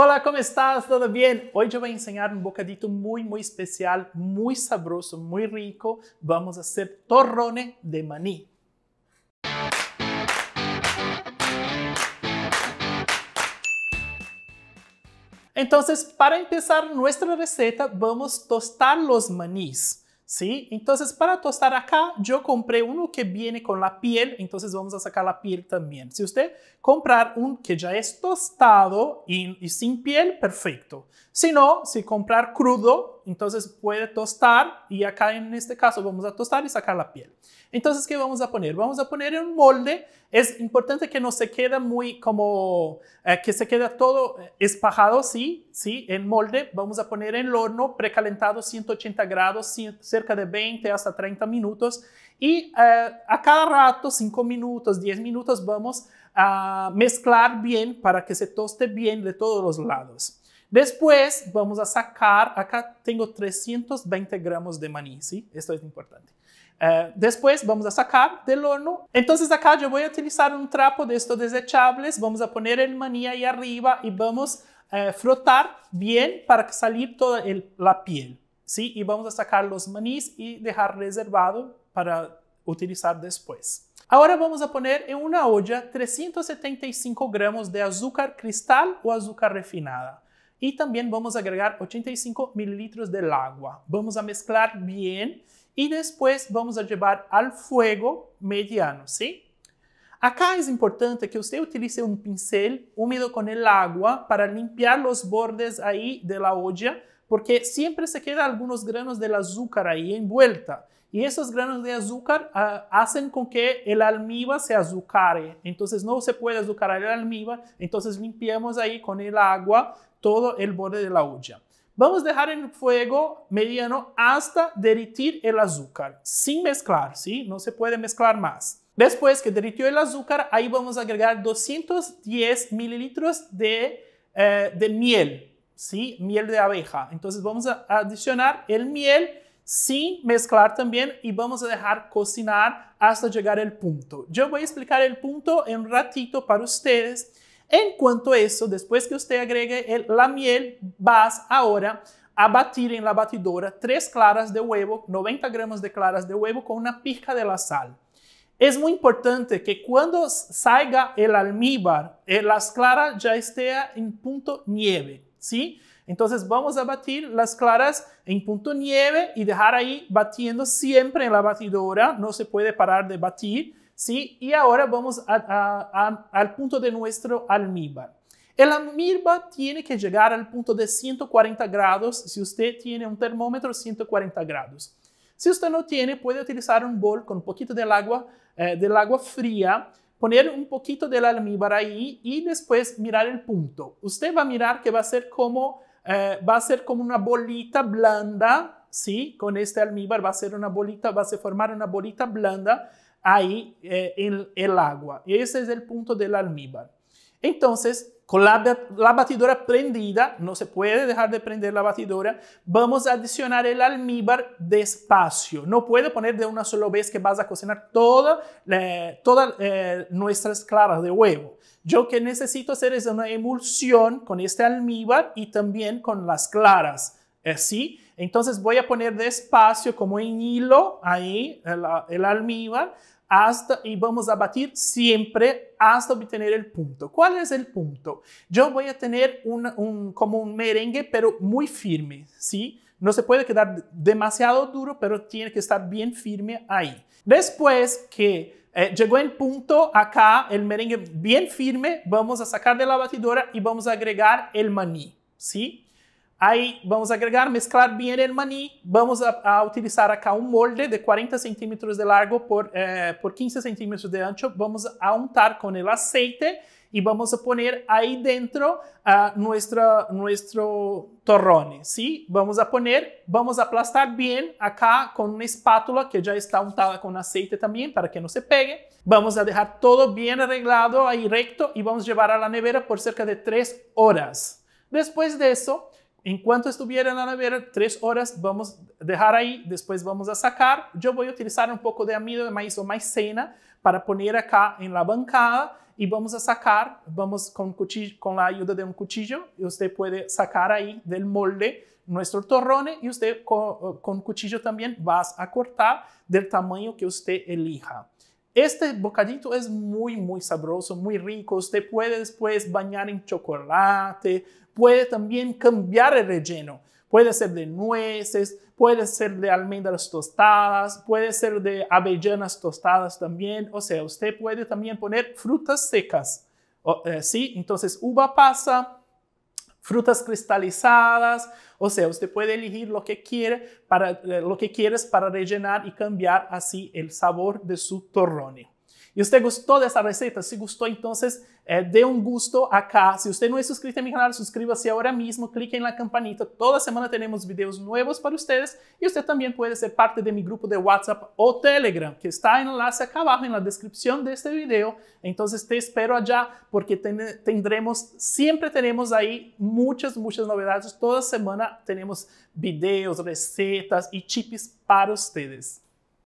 Hola, ¿cómo estás? ¿Todo bien? Hoy yo voy a enseñar un bocadito muy, muy especial, muy sabroso, muy rico. Vamos a hacer torrones de maní. Entonces, para empezar nuestra receta, vamos a tostar los manís. ¿sí? Entonces, para tostar acá, yo compré uno que viene con la piel, entonces vamos a sacar la piel también. Si usted comprar un que ya es tostado y, y sin piel, perfecto. Si no, si comprar crudo, entonces puede tostar y acá en este caso vamos a tostar y sacar la piel. Entonces, ¿qué vamos a poner? Vamos a poner en un molde. Es importante que no se quede muy como, eh, que se quede todo eh, espajado, sí, sí, en molde. Vamos a poner en el horno precalentado 180 grados, cerca de 20 hasta 30 minutos. Y eh, a cada rato, 5 minutos, 10 minutos, vamos a mezclar bien para que se toste bien de todos los lados. Después vamos a sacar, acá tengo 320 gramos de maní, ¿sí? Esto es importante. Eh, después vamos a sacar del horno. Entonces acá yo voy a utilizar un trapo de estos desechables, vamos a poner el maní ahí arriba y vamos a eh, frotar bien para que salir toda la piel, ¿sí? Y vamos a sacar los manís y dejar reservado para utilizar después. Ahora vamos a poner en una olla 375 gramos de azúcar cristal o azúcar refinada y también vamos a agregar 85 mililitros del agua. Vamos a mezclar bien y después vamos a llevar al fuego mediano, ¿sí? Acá es importante que usted utilice un pincel húmedo con el agua para limpiar los bordes ahí de la olla, porque siempre se quedan algunos granos del azúcar ahí envuelta. Y esos granos de azúcar ah, hacen con que el almíbar se azucare. Entonces no se puede azucarar el almíbar. Entonces limpiamos ahí con el agua todo el borde de la olla. Vamos a dejar en fuego mediano hasta derretir el azúcar, sin mezclar, ¿sí? No se puede mezclar más. Después que derritió el azúcar, ahí vamos a agregar 210 mililitros eh, de, miel, ¿sí? Miel de abeja. Entonces vamos a adicionar el miel sin mezclar también y vamos a dejar cocinar hasta llegar el punto. Yo voy a explicar el punto en un ratito para ustedes. En cuanto a eso, después que usted agregue la miel, vas ahora a batir en la batidora tres claras de huevo, 90 gramos de claras de huevo con una pizca de la sal. Es muy importante que cuando salga el almíbar, eh, las claras ya estén en punto nieve, ¿sí? Entonces vamos a batir las claras en punto nieve y dejar ahí batiendo siempre en la batidora, no se puede parar de batir ¿sí? Y ahora vamos al punto de nuestro almíbar. El almíbar tiene que llegar al punto de 140 grados si usted tiene un termómetro 140 grados. Si usted no tiene, puede utilizar un bol con un poquito del agua, eh, del agua fría, poner un poquito del almíbar ahí y después mirar el punto. Usted va a mirar que va a ser como, eh, va a ser como una bolita blanda, ¿sí? Con este almíbar va a ser una bolita, va a formar una bolita blanda ahí eh, en el agua. Y ese es el punto del almíbar. Entonces, con la, batidora prendida, no se puede dejar de prender la batidora, vamos a adicionar el almíbar despacio. No puedo poner de una sola vez que vas a cocinar todas toda, eh, eh, nuestras claras de huevo. Yo que necesito hacer es una emulsión con este almíbar y también con las claras. ¿sí? Entonces voy a poner despacio, como en hilo, ahí el, almíbar, hasta, y vamos a batir siempre hasta obtener el punto. ¿Cuál es el punto? Yo voy a tener un, como un merengue, pero muy firme, ¿sí? No se puede quedar demasiado duro, pero tiene que estar bien firme ahí. Después que eh, llegó el punto acá, el merengue bien firme, vamos a sacar de la batidora y vamos a agregar el maní, ¿sí? Aí vamos agregar, mesclar bem o maní. Vamos a, a, utilizar aqui um molde de 40 centímetros de largo por, eh, por 15 centímetros de ancho. Vamos a untar com o aceite e vamos a poner aí dentro nosso uh, nuestro torrone, ¿sí? Vamos a poner, vamos a aplastar bem acá com uma espátula que já está untada com aceite também para que não se pegue. Vamos a deixar todo bem arreglado aí recto e vamos levar llevar a la nevera por cerca de 3 horas. Depois de En cuanto estuviera en la nevera, tres horas vamos a dejar ahí, después vamos a sacar. Yo voy a utilizar un poco de amido de maíz o maicena para poner acá en la bancada y vamos a sacar, vamos con, cuchillo, la ayuda de un cuchillo y usted puede sacar ahí del molde nuestro torrone y usted con, con cuchillo también vas a cortar del tamaño que usted elija. Este bocadito es muy, muy sabroso, muy rico. Usted puede después bañar en chocolate, puede también cambiar el relleno. Puede ser de nueces, puede ser de almendras tostadas, puede ser de avellanas tostadas también. O sea, usted puede también poner frutas secas. Eh, sí, entonces uva pasa, frutas cristalizadas, o sea, usted puede elegir lo que quiere para eh, lo que quieres para rellenar y cambiar así el sabor de su torrone y usted gustó de esta receta, si gustó, entonces eh, dé un gusto acá. Si usted no es suscrito a mi canal, suscríbase ahora mismo, clique en la campanita. Toda semana tenemos videos nuevos para ustedes y usted también puede ser parte de mi grupo de WhatsApp o Telegram, que está en enlace acá abajo en la descripción de este video. Entonces te espero allá porque tendremos, siempre tenemos ahí muchas, muchas novedades. Toda semana tenemos videos, recetas y chips para ustedes.